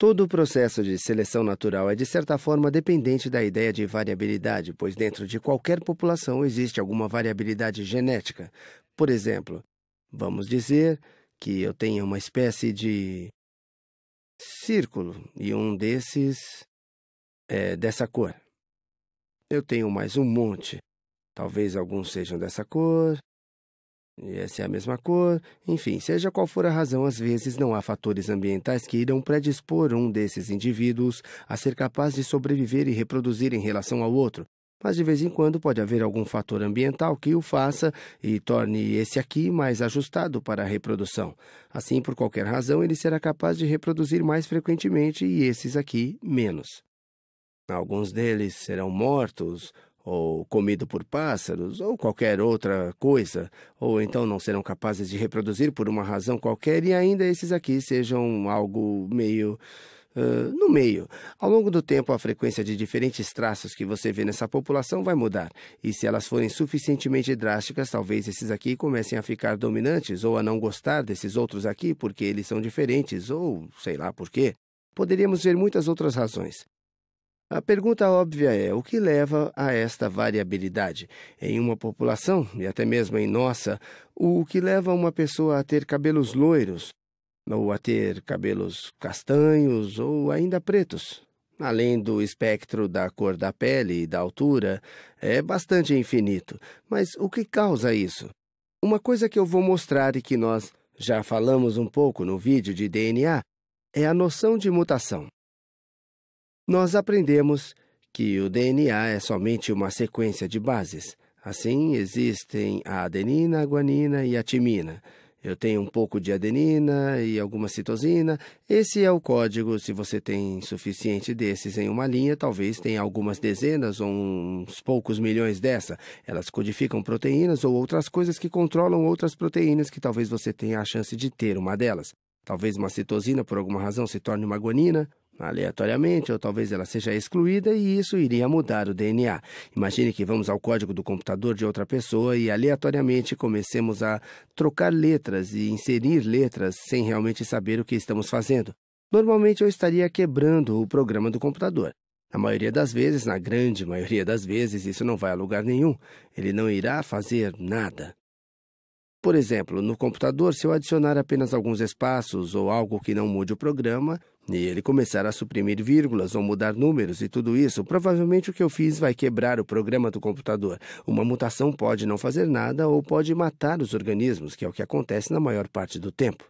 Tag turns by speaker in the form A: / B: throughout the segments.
A: Todo o processo de seleção natural é, de certa forma, dependente da ideia de variabilidade, pois dentro de qualquer população existe alguma variabilidade genética. Por exemplo, vamos dizer que eu tenha uma espécie de círculo e um desses é dessa cor. Eu tenho mais um monte. Talvez alguns sejam dessa cor, essa é a mesma cor. Enfim, seja qual for a razão, às vezes não há fatores ambientais que irão predispor um desses indivíduos a ser capaz de sobreviver e reproduzir em relação ao outro. Mas de vez em quando pode haver algum fator ambiental que o faça e torne esse aqui mais ajustado para a reprodução. Assim, por qualquer razão, ele será capaz de reproduzir mais frequentemente e esses aqui menos. Alguns deles serão mortos, ou comido por pássaros, ou qualquer outra coisa, ou então não serão capazes de reproduzir por uma razão qualquer e ainda esses aqui sejam algo meio. Uh, no meio. Ao longo do tempo, a frequência de diferentes traços que você vê nessa população vai mudar, e se elas forem suficientemente drásticas, talvez esses aqui comecem a ficar dominantes ou a não gostar desses outros aqui porque eles são diferentes, ou sei lá por quê. Poderíamos ver muitas outras razões. A pergunta óbvia é: o que leva a esta variabilidade? Em uma população, e até mesmo em nossa, o que leva uma pessoa a ter cabelos loiros, ou a ter cabelos castanhos ou ainda pretos? Além do espectro da cor da pele e da altura, é bastante infinito. Mas o que causa isso? Uma coisa que eu vou mostrar e que nós já falamos um pouco no vídeo de DNA é a noção de mutação nós aprendemos que o DNA é somente uma sequência de bases. Assim, existem a adenina, a guanina e a timina. Eu tenho um pouco de adenina e alguma citosina. Esse é o código. Se você tem suficiente desses em uma linha, talvez tenha algumas dezenas ou uns poucos milhões dessa. Elas codificam proteínas ou outras coisas que controlam outras proteínas que talvez você tenha a chance de ter uma delas. Talvez uma citosina, por alguma razão, se torne uma guanina, aleatoriamente, ou talvez ela seja excluída e isso iria mudar o DNA. Imagine que vamos ao código do computador de outra pessoa e aleatoriamente comecemos a trocar letras e inserir letras sem realmente saber o que estamos fazendo. Normalmente eu estaria quebrando o programa do computador. Na maioria das vezes, na grande maioria das vezes, isso não vai a lugar nenhum. Ele não irá fazer nada. Por exemplo, no computador, se eu adicionar apenas alguns espaços ou algo que não mude o programa, e ele começar a suprimir vírgulas ou mudar números e tudo isso, provavelmente o que eu fiz vai quebrar o programa do computador. Uma mutação pode não fazer nada ou pode matar os organismos, que é o que acontece na maior parte do tempo.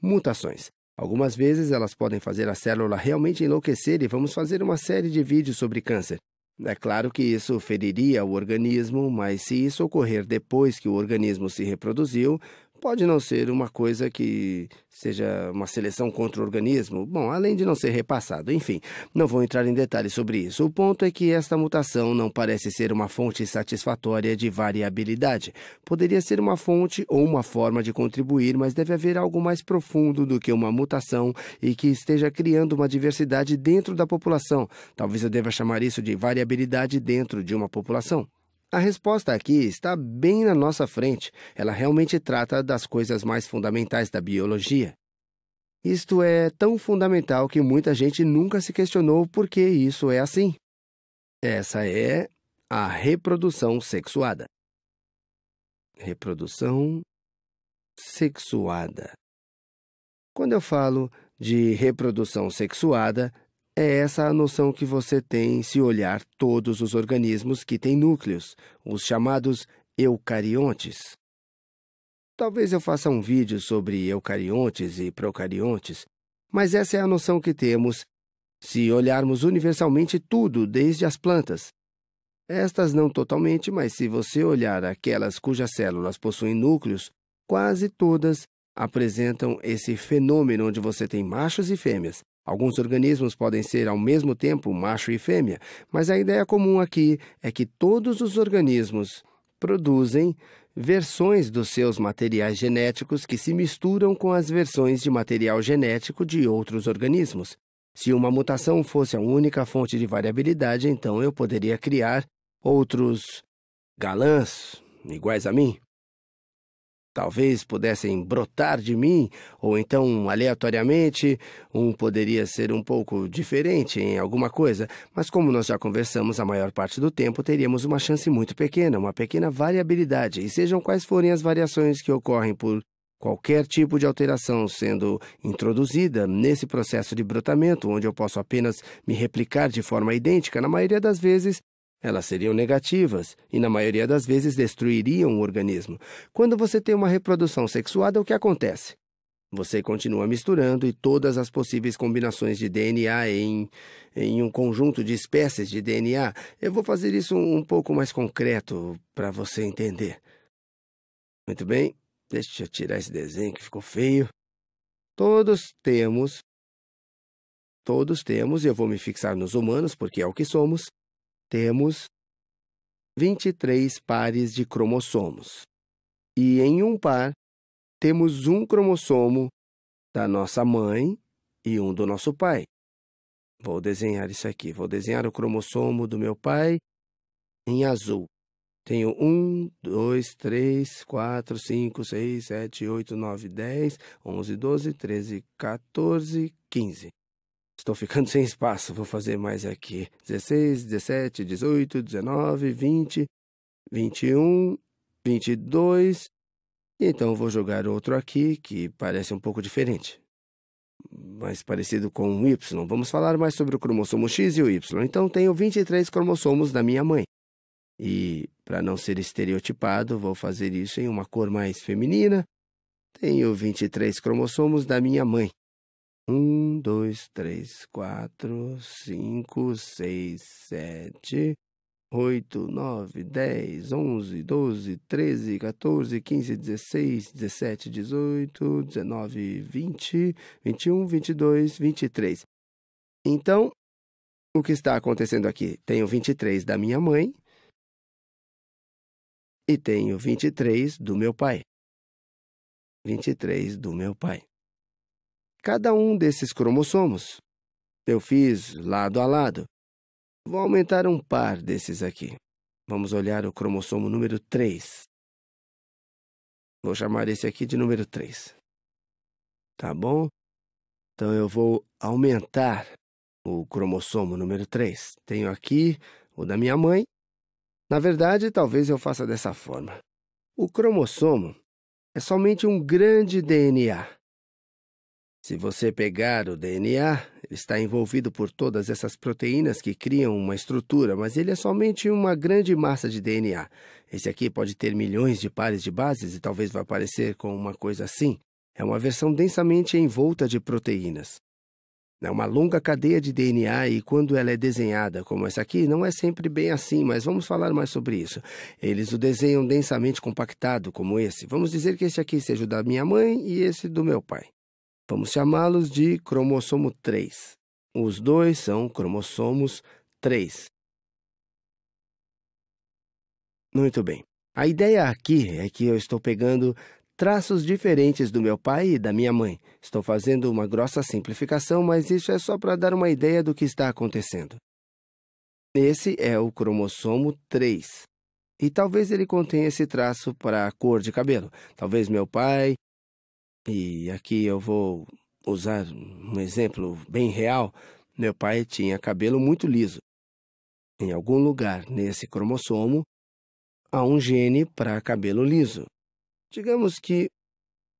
A: Mutações. Algumas vezes elas podem fazer a célula realmente enlouquecer e vamos fazer uma série de vídeos sobre câncer. É claro que isso feriria o organismo, mas se isso ocorrer depois que o organismo se reproduziu, Pode não ser uma coisa que seja uma seleção contra o organismo, bom, além de não ser repassado. Enfim, não vou entrar em detalhes sobre isso. O ponto é que esta mutação não parece ser uma fonte satisfatória de variabilidade. Poderia ser uma fonte ou uma forma de contribuir, mas deve haver algo mais profundo do que uma mutação e que esteja criando uma diversidade dentro da população. Talvez eu deva chamar isso de variabilidade dentro de uma população. A resposta aqui está bem na nossa frente. Ela realmente trata das coisas mais fundamentais da biologia. Isto é tão fundamental que muita gente nunca se questionou por que isso é assim. Essa é a reprodução sexuada. Reprodução sexuada. Quando eu falo de reprodução sexuada, é essa a noção que você tem se olhar todos os organismos que têm núcleos, os chamados eucariontes. Talvez eu faça um vídeo sobre eucariontes e procariontes, mas essa é a noção que temos se olharmos universalmente tudo, desde as plantas. Estas não totalmente, mas se você olhar aquelas cujas células possuem núcleos, quase todas apresentam esse fenômeno onde você tem machos e fêmeas, Alguns organismos podem ser ao mesmo tempo macho e fêmea, mas a ideia comum aqui é que todos os organismos produzem versões dos seus materiais genéticos que se misturam com as versões de material genético de outros organismos. Se uma mutação fosse a única fonte de variabilidade, então eu poderia criar outros galãs iguais a mim talvez pudessem brotar de mim, ou então aleatoriamente, um poderia ser um pouco diferente em alguma coisa, mas como nós já conversamos a maior parte do tempo, teríamos uma chance muito pequena, uma pequena variabilidade, e sejam quais forem as variações que ocorrem por qualquer tipo de alteração sendo introduzida nesse processo de brotamento, onde eu posso apenas me replicar de forma idêntica, na maioria das vezes elas seriam negativas e, na maioria das vezes, destruiriam o organismo. Quando você tem uma reprodução sexuada, o que acontece? Você continua misturando e todas as possíveis combinações de DNA em, em um conjunto de espécies de DNA. Eu vou fazer isso um pouco mais concreto para você entender. Muito bem, deixa eu tirar esse desenho que ficou feio. Todos temos. Todos temos, e eu vou me fixar nos humanos porque é o que somos temos 23 pares de cromossomos. E em um par, temos um cromossomo da nossa mãe e um do nosso pai. Vou desenhar isso aqui. Vou desenhar o cromossomo do meu pai em azul. Tenho 1, 2, 3, 4, 5, 6, 7, 8, 9, 10, 11, 12, 13, 14, 15. Estou ficando sem espaço, vou fazer mais aqui. 16, 17, 18, 19, 20, 21, 22. Então vou jogar outro aqui que parece um pouco diferente. Mais parecido com um Y. Vamos falar mais sobre o cromossomo X e o Y. Então tenho 23 cromossomos da minha mãe. E, para não ser estereotipado, vou fazer isso em uma cor mais feminina. Tenho 23 cromossomos da minha mãe. Um, dois, três, quatro, cinco, seis, sete, oito, nove, dez, onze, doze, treze, 14, quinze, dezesseis, dezessete, dezoito, dezenove, vinte, vinte e um, vinte e dois, vinte e três. Então, o que está acontecendo aqui? Tenho 23 da minha mãe e tenho 23 do meu pai. 23 do meu pai cada um desses cromossomos. Eu fiz lado a lado. Vou aumentar um par desses aqui. Vamos olhar o cromossomo número 3. Vou chamar esse aqui de número 3. Tá bom? Então eu vou aumentar o cromossomo número 3. Tenho aqui o da minha mãe. Na verdade, talvez eu faça dessa forma. O cromossomo é somente um grande DNA. Se você pegar o DNA, ele está envolvido por todas essas proteínas que criam uma estrutura, mas ele é somente uma grande massa de DNA. Esse aqui pode ter milhões de pares de bases e talvez vá aparecer com uma coisa assim. É uma versão densamente envolta de proteínas. É uma longa cadeia de DNA e quando ela é desenhada como essa aqui, não é sempre bem assim, mas vamos falar mais sobre isso. Eles o desenham densamente compactado como esse. Vamos dizer que esse aqui seja o da minha mãe e esse do meu pai. Vamos chamá-los de cromossomo 3. Os dois são cromossomos 3. Muito bem. A ideia aqui é que eu estou pegando traços diferentes do meu pai e da minha mãe. Estou fazendo uma grossa simplificação, mas isso é só para dar uma ideia do que está acontecendo. Esse é o cromossomo 3. E talvez ele contenha esse traço para a cor de cabelo. Talvez meu pai e aqui eu vou usar um exemplo bem real. Meu pai tinha cabelo muito liso. Em algum lugar nesse cromossomo há um gene para cabelo liso. Digamos que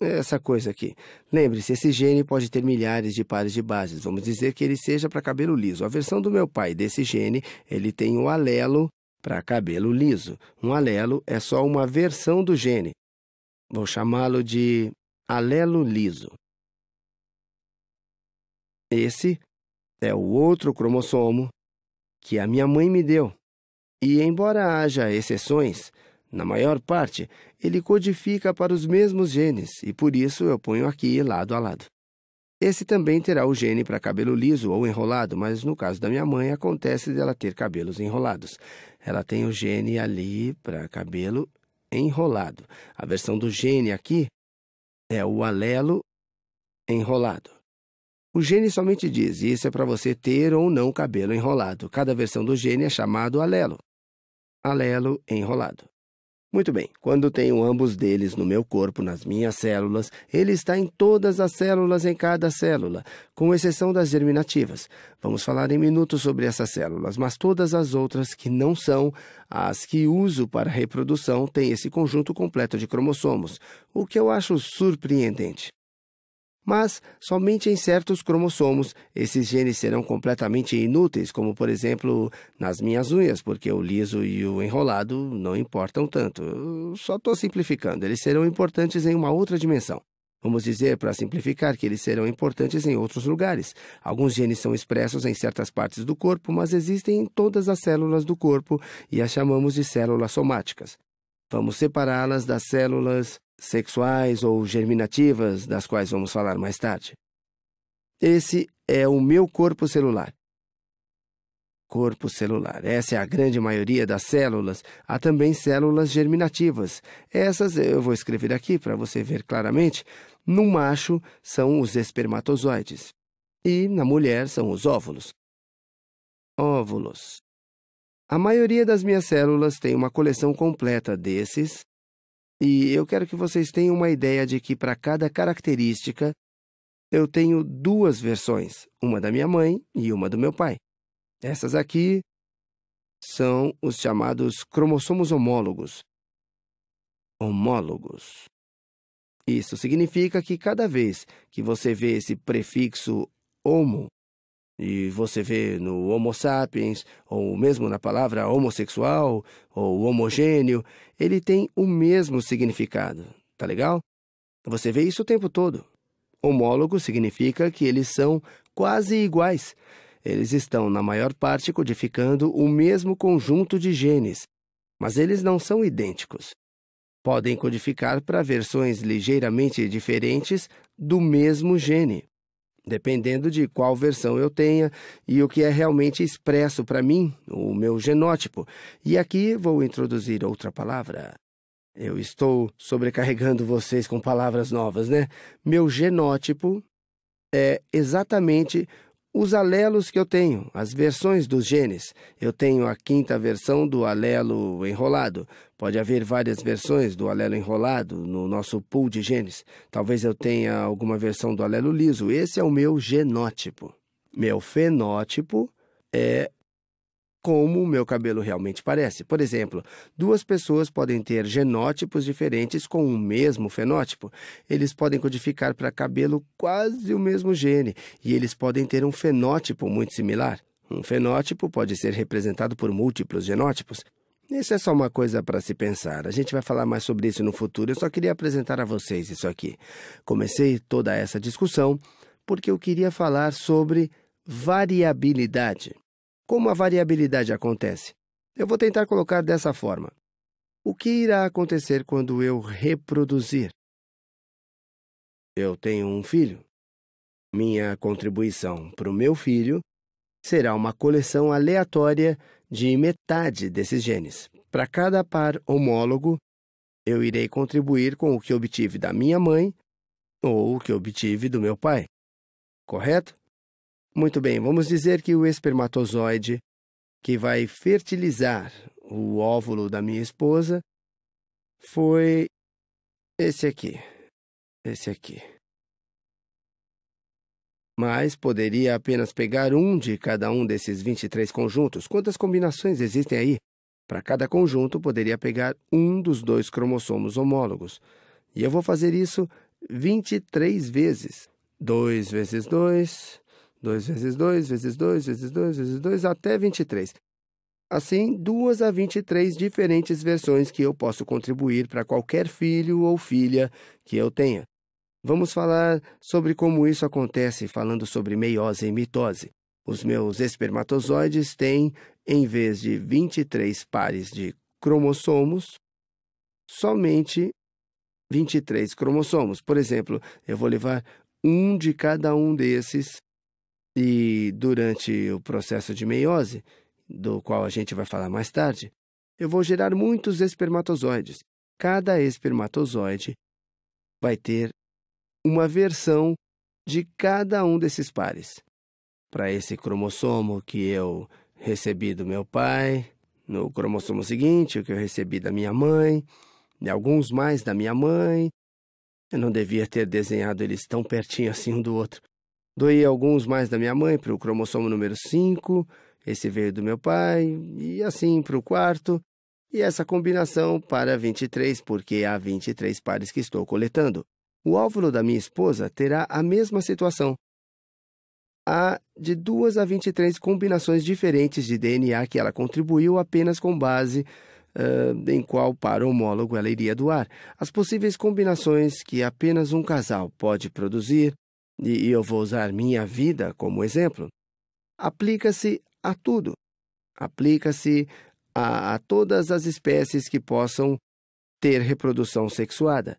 A: essa coisa aqui. Lembre-se, esse gene pode ter milhares de pares de bases. Vamos dizer que ele seja para cabelo liso. A versão do meu pai desse gene, ele tem o um alelo para cabelo liso. Um alelo é só uma versão do gene. Vou chamá-lo de alelo liso. Esse é o outro cromossomo que a minha mãe me deu. E, embora haja exceções, na maior parte ele codifica para os mesmos genes e por isso eu ponho aqui lado a lado. Esse também terá o gene para cabelo liso ou enrolado, mas no caso da minha mãe acontece dela ter cabelos enrolados. Ela tem o gene ali para cabelo enrolado. A versão do gene aqui é o alelo enrolado. O gene somente diz isso é para você ter ou não cabelo enrolado. Cada versão do gene é chamado alelo. Alelo enrolado. Muito bem, quando tenho ambos deles no meu corpo, nas minhas células, ele está em todas as células em cada célula, com exceção das germinativas. Vamos falar em minutos sobre essas células, mas todas as outras que não são as que uso para reprodução têm esse conjunto completo de cromossomos, o que eu acho surpreendente. Mas somente em certos cromossomos esses genes serão completamente inúteis, como por exemplo nas minhas unhas, porque o liso e o enrolado não importam tanto. Eu só estou simplificando, eles serão importantes em uma outra dimensão. Vamos dizer, para simplificar, que eles serão importantes em outros lugares. Alguns genes são expressos em certas partes do corpo, mas existem em todas as células do corpo e as chamamos de células somáticas. Vamos separá-las das células sexuais ou germinativas, das quais vamos falar mais tarde. Esse é o meu corpo celular. Corpo celular. Essa é a grande maioria das células. Há também células germinativas. Essas eu vou escrever aqui para você ver claramente. No macho são os espermatozoides e na mulher são os óvulos. Óvulos. A maioria das minhas células tem uma coleção completa desses e eu quero que vocês tenham uma ideia de que para cada característica eu tenho duas versões, uma da minha mãe e uma do meu pai. Essas aqui são os chamados cromossomos homólogos. Homólogos. Isso significa que cada vez que você vê esse prefixo homo e você vê no Homo sapiens, ou mesmo na palavra homossexual ou homogêneo, ele tem o mesmo significado, tá legal? Você vê isso o tempo todo. Homólogo significa que eles são quase iguais. Eles estão, na maior parte, codificando o mesmo conjunto de genes, mas eles não são idênticos. Podem codificar para versões ligeiramente diferentes do mesmo gene dependendo de qual versão eu tenha e o que é realmente expresso para mim, o meu genótipo. E aqui vou introduzir outra palavra. Eu estou sobrecarregando vocês com palavras novas, né? Meu genótipo é exatamente os alelos que eu tenho, as versões dos genes. Eu tenho a quinta versão do alelo enrolado. Pode haver várias versões do alelo enrolado no nosso pool de genes. Talvez eu tenha alguma versão do alelo liso. Esse é o meu genótipo. Meu fenótipo é como o meu cabelo realmente parece. Por exemplo, duas pessoas podem ter genótipos diferentes com o mesmo fenótipo. Eles podem codificar para cabelo quase o mesmo gene e eles podem ter um fenótipo muito similar. Um fenótipo pode ser representado por múltiplos genótipos. Isso é só uma coisa para se pensar. A gente vai falar mais sobre isso no futuro. Eu só queria apresentar a vocês isso aqui. Comecei toda essa discussão porque eu queria falar sobre variabilidade. Como a variabilidade acontece? Eu vou tentar colocar dessa forma. O que irá acontecer quando eu reproduzir? Eu tenho um filho. Minha contribuição para o meu filho será uma coleção aleatória de metade desses genes. Para cada par homólogo, eu irei contribuir com o que obtive da minha mãe ou o que obtive do meu pai. Correto? Muito bem, vamos dizer que o espermatozoide que vai fertilizar o óvulo da minha esposa foi esse aqui. Esse aqui. Mas poderia apenas pegar um de cada um desses 23 conjuntos. Quantas combinações existem aí? Para cada conjunto, poderia pegar um dos dois cromossomos homólogos. E eu vou fazer isso 23 vezes. 2 vezes 2, 2 vezes 2, vezes 2, vezes 2, vezes 2, até 23. Assim, duas a 23 diferentes versões que eu posso contribuir para qualquer filho ou filha que eu tenha. Vamos falar sobre como isso acontece falando sobre meiose e mitose. Os meus espermatozoides têm, em vez de 23 pares de cromossomos, somente 23 cromossomos. Por exemplo, eu vou levar um de cada um desses e durante o processo de meiose, do qual a gente vai falar mais tarde, eu vou gerar muitos espermatozoides. Cada espermatozoide vai ter uma versão de cada um desses pares. Para esse cromossomo que eu recebi do meu pai, no cromossomo seguinte, o que eu recebi da minha mãe, e alguns mais da minha mãe. Eu não devia ter desenhado eles tão pertinho assim um do outro. Doei alguns mais da minha mãe para o cromossomo número 5, esse veio do meu pai, e assim para o quarto, e essa combinação para 23, porque há 23 pares que estou coletando. O óvulo da minha esposa terá a mesma situação. Há de 2 a 23 combinações diferentes de DNA que ela contribuiu apenas com base uh, em qual par homólogo ela iria doar. As possíveis combinações que apenas um casal pode produzir e eu vou usar minha vida como exemplo, aplica-se a tudo. Aplica-se a, a todas as espécies que possam ter reprodução sexuada.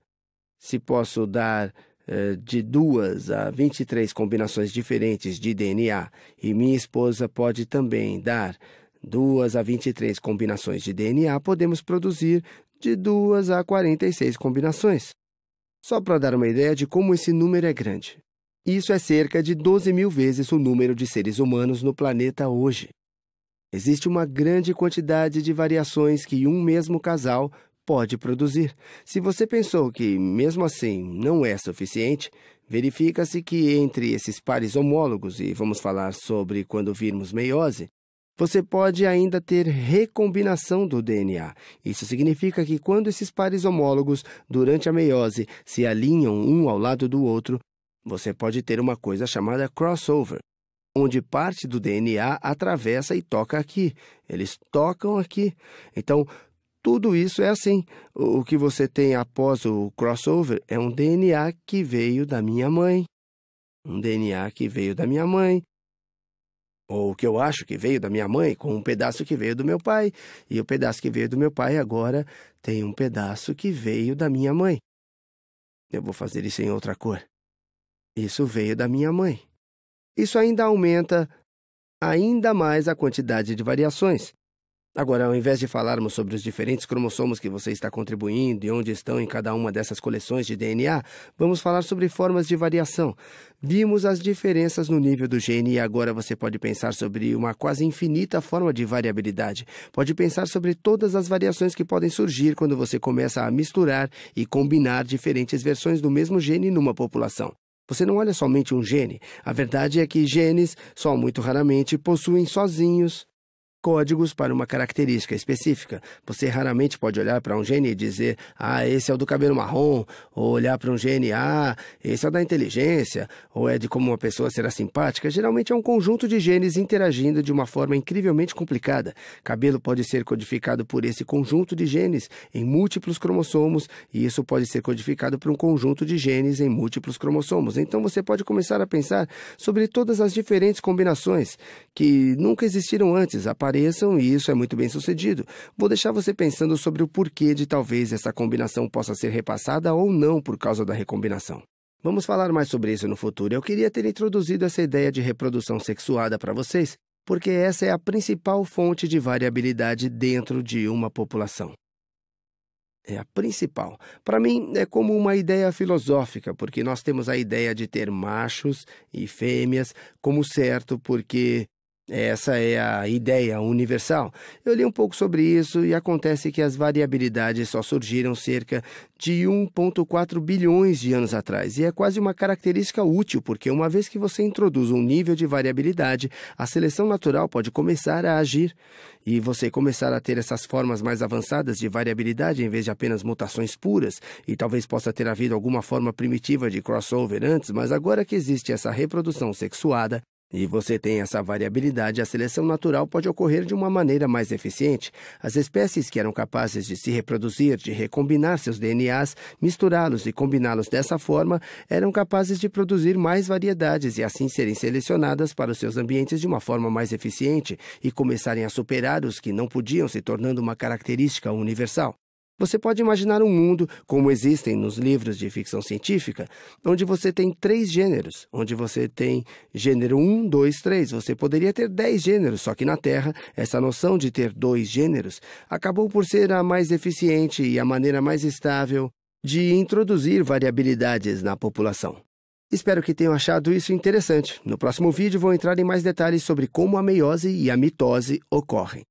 A: Se posso dar eh, de duas a 23 combinações diferentes de DNA e minha esposa pode também dar duas a 23 combinações de DNA, podemos produzir de duas a 46 combinações. Só para dar uma ideia de como esse número é grande. Isso é cerca de 12 mil vezes o número de seres humanos no planeta hoje. Existe uma grande quantidade de variações que um mesmo casal pode produzir. Se você pensou que, mesmo assim, não é suficiente, verifica-se que entre esses pares homólogos, e vamos falar sobre quando virmos meiose, você pode ainda ter recombinação do DNA. Isso significa que quando esses pares homólogos, durante a meiose, se alinham um ao lado do outro, você pode ter uma coisa chamada crossover, onde parte do DNA atravessa e toca aqui. Eles tocam aqui. Então, tudo isso é assim. O que você tem após o crossover é um DNA que veio da minha mãe, um DNA que veio da minha mãe, ou o que eu acho que veio da minha mãe, com um pedaço que veio do meu pai, e o pedaço que veio do meu pai agora tem um pedaço que veio da minha mãe. Eu vou fazer isso em outra cor. Isso veio da minha mãe. Isso ainda aumenta ainda mais a quantidade de variações. Agora, ao invés de falarmos sobre os diferentes cromossomos que você está contribuindo e onde estão em cada uma dessas coleções de DNA, vamos falar sobre formas de variação. Vimos as diferenças no nível do gene e agora você pode pensar sobre uma quase infinita forma de variabilidade. Pode pensar sobre todas as variações que podem surgir quando você começa a misturar e combinar diferentes versões do mesmo gene numa população. Você não olha somente um gene. A verdade é que genes, só muito raramente, possuem sozinhos códigos para uma característica específica. Você raramente pode olhar para um gene e dizer, ah, esse é o do cabelo marrom, ou olhar para um gene, ah, esse é o da inteligência, ou é de como uma pessoa será simpática. Geralmente é um conjunto de genes interagindo de uma forma incrivelmente complicada. Cabelo pode ser codificado por esse conjunto de genes em múltiplos cromossomos, e isso pode ser codificado por um conjunto de genes em múltiplos cromossomos. Então você pode começar a pensar sobre todas as diferentes combinações que nunca existiram antes, a partir apareçam e isso é muito bem sucedido. Vou deixar você pensando sobre o porquê de talvez essa combinação possa ser repassada ou não por causa da recombinação. Vamos falar mais sobre isso no futuro. Eu queria ter introduzido essa ideia de reprodução sexuada para vocês, porque essa é a principal fonte de variabilidade dentro de uma população. É a principal. Para mim, é como uma ideia filosófica, porque nós temos a ideia de ter machos e fêmeas como certo, porque essa é a ideia universal. Eu li um pouco sobre isso e acontece que as variabilidades só surgiram cerca de 1,4 bilhões de anos atrás. E é quase uma característica útil, porque uma vez que você introduz um nível de variabilidade, a seleção natural pode começar a agir. E você começar a ter essas formas mais avançadas de variabilidade em vez de apenas mutações puras. E talvez possa ter havido alguma forma primitiva de crossover antes, mas agora que existe essa reprodução sexuada, e você tem essa variabilidade, a seleção natural pode ocorrer de uma maneira mais eficiente. As espécies que eram capazes de se reproduzir, de recombinar seus DNAs, misturá-los e combiná-los dessa forma, eram capazes de produzir mais variedades e assim serem selecionadas para os seus ambientes de uma forma mais eficiente e começarem a superar os que não podiam, se tornando uma característica universal. Você pode imaginar um mundo, como existem nos livros de ficção científica, onde você tem três gêneros, onde você tem gênero 1, 2, 3. Você poderia ter 10 gêneros, só que na Terra, essa noção de ter dois gêneros acabou por ser a mais eficiente e a maneira mais estável de introduzir variabilidades na população. Espero que tenham achado isso interessante. No próximo vídeo vou entrar em mais detalhes sobre como a meiose e a mitose ocorrem.